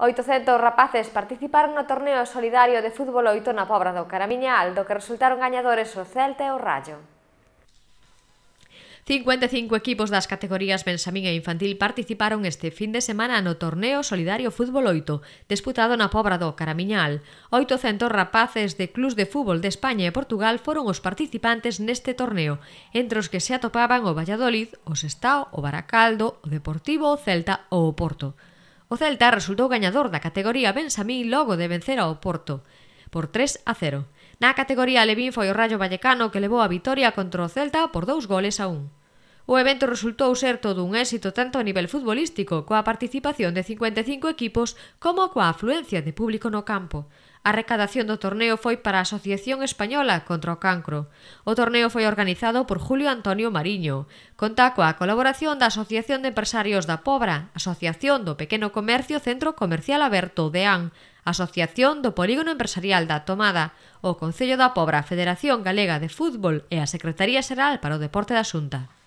800 rapaces participaron no torneo solidario de fútbol 8 na Pobra do Caramiñal, do que resultaron gañadores o Celta e o Rayo. 55 equipos das categorías Benxamín e Infantil participaron este fin de semana no torneo Solidario Fútbol 8, disputado na Pobra do Caramiñal. 800 rapaces de clubs de fútbol de España e Portugal foron os participantes neste torneo, entre os que se atopaban o Valladolid, o Sestao, o Baracaldo, o Deportivo, o Celta ou o Porto. O Celta resultou gañador da categoría Benxamí logo de vencer ao Porto por 3 a 0. Na categoría Levín foi o Rayo Vallecano que levou a vitoria contra o Celta por dous goles a un. O evento resultou ser todo un éxito tanto a nivel futbolístico, coa participación de 55 equipos, como coa afluencia de público no campo. A recadación do torneo foi para a Asociación Española contra o Cancro. O torneo foi organizado por Julio Antonio Mariño. Conta coa colaboración da Asociación de Empresarios da Pobra, Asociación do Pequeno Comercio Centro Comercial Aberto de AN, Asociación do Polígono Empresarial da Tomada, o Concello da Pobra, Federación Galega de Fútbol e a Secretaría Xeral para o Deporte da Xunta.